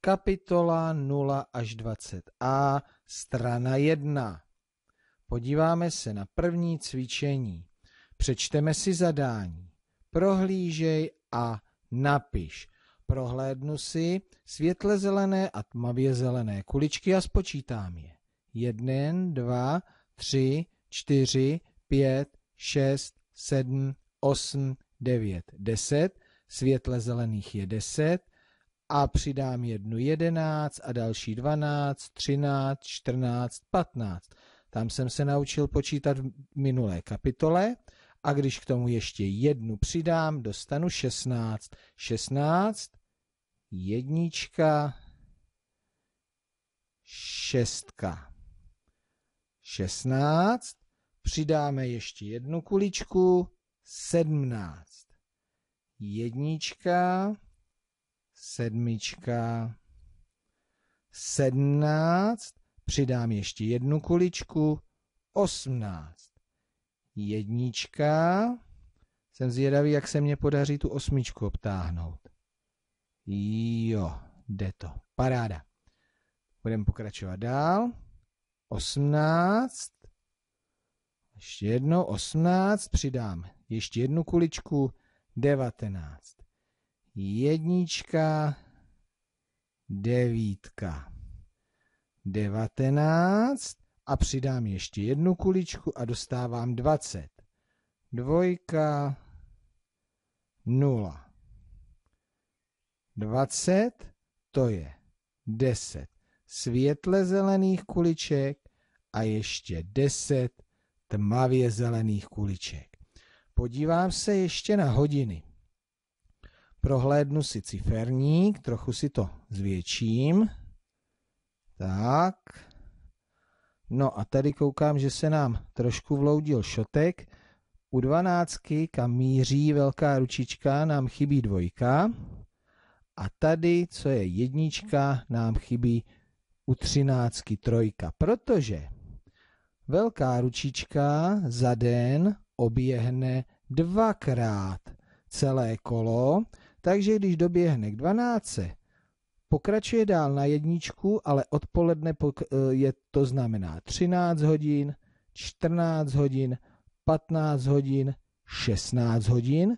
kapitola 0 až 20a, strana 1. Podíváme se na první cvičení. Přečteme si zadání. Prohlížej a napiš. Prohlédnu si světle zelené a tmavě zelené kuličky a spočítám je. 1, 2, 3, 4, 5, 6, 7, 8, 9, 10. Světle zelených je 10, a přidám jednu 11 a další 12, 13, 14, 15. Tam jsem se naučil počítat v minulé kapitole a když k tomu ještě jednu přidám, dostanu 16. 16, jednička, šestka. 16, přidáme ještě jednu kuličku, 17. Jednička, sedmička, sedmnáct, přidám ještě jednu kuličku, osmnáct, jednička, jsem zvědavý, jak se mě podaří tu osmičku obtáhnout. Jo, jde to, paráda. Budeme pokračovat dál, osmnáct, ještě jednou, osmnáct, přidám ještě jednu kuličku, devatenáct jednička, devítka, devatenáct a přidám ještě jednu kuličku a dostávám dvacet. Dvojka, nula. Dvacet to je deset světle zelených kuliček a ještě deset tmavě zelených kuliček. Podívám se ještě na hodiny. Prohlédnu si ciferník, trochu si to zvětším. Tak. No a tady koukám, že se nám trošku vloudil šotek. U dvanáctky, kam míří velká ručička, nám chybí dvojka. A tady, co je jednička, nám chybí u třináctky trojka, protože velká ručička za den oběhne dvakrát celé kolo, takže když doběhne k 12, pokračuje dál na jedničku, ale odpoledne eh, je to znamená 13 hodin, 14 hodin, 15 hodin, 16 hodin,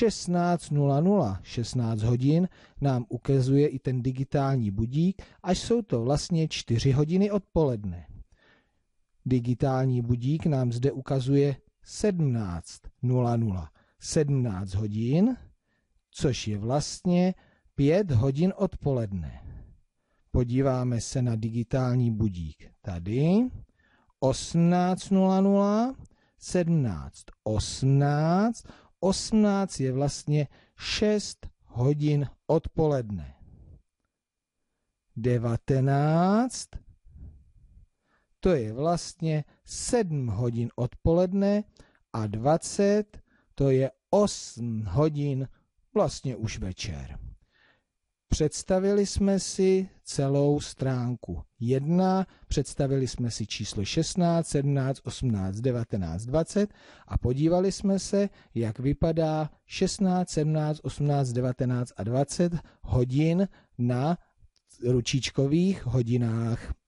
16.00, 16 hodin nám ukazuje i ten digitální budík, až jsou to vlastně 4 hodiny odpoledne. Digitální budík nám zde ukazuje 17.00, 17 hodin, což je vlastně pět hodin odpoledne. Podíváme se na digitální budík tady. 18.00, 17, 18. 18 je vlastně 6 hodin odpoledne. 19. To je vlastně 7 hodin odpoledne a 20 to je 8 hodin vlastně už večer. Představili jsme si celou stránku 1, představili jsme si číslo 16, 17, 18, 19, 20 a podívali jsme se, jak vypadá 16, 17, 18, 19 a 20 hodin na ručičkových hodinách.